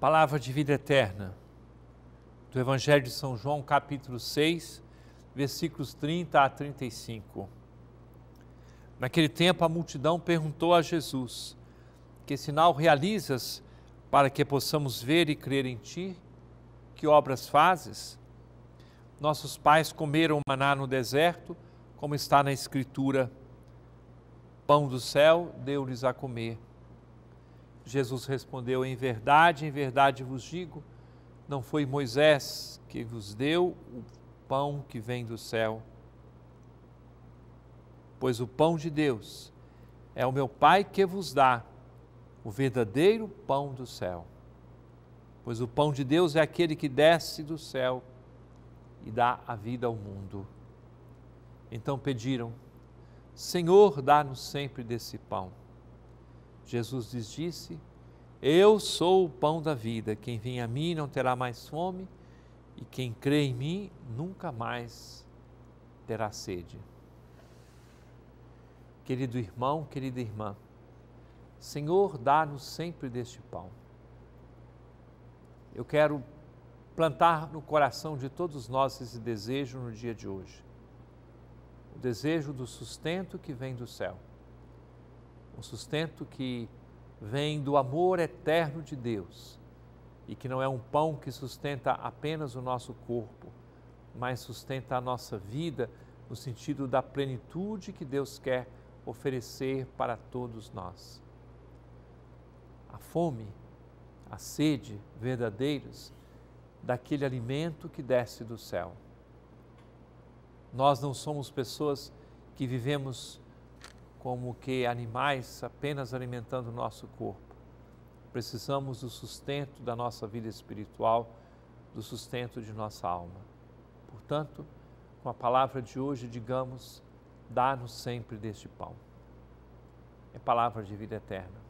Palavra de vida eterna do Evangelho de São João, capítulo 6, versículos 30 a 35. Naquele tempo, a multidão perguntou a Jesus: Que sinal realizas para que possamos ver e crer em ti? Que obras fazes? Nossos pais comeram maná no deserto, como está na Escritura: Pão do céu deu-lhes a comer. Jesus respondeu: Em verdade, em verdade vos digo, não foi Moisés que vos deu o pão que vem do céu, pois o pão de Deus é o meu Pai que vos dá o verdadeiro pão do céu. Pois o pão de Deus é aquele que desce do céu e dá a vida ao mundo. Então pediram: Senhor, dá-nos sempre desse pão. Jesus lhes disse: Eu sou o pão da vida. Quem vem a mim não terá mais fome, e quem crê em mim nunca mais terá sede. Querido irmão, querida irmã, Senhor, dá-nos sempre deste pão. Eu quero plantar no coração de todos nós esse desejo no dia de hoje. O desejo do sustento que vem do céu um sustento que vem do amor eterno de Deus e que não é um pão que sustenta apenas o nosso corpo, mas sustenta a nossa vida no sentido da plenitude que Deus quer oferecer para todos nós. A fome, a sede verdadeiros daquele alimento que desce do céu. Nós não somos pessoas que vivemos como que animais apenas alimentando o nosso corpo. Precisamos do sustento da nossa vida espiritual, do sustento de nossa alma. Portanto, com a palavra de hoje, digamos: dá-nos sempre deste pão. É palavra de vida eterna.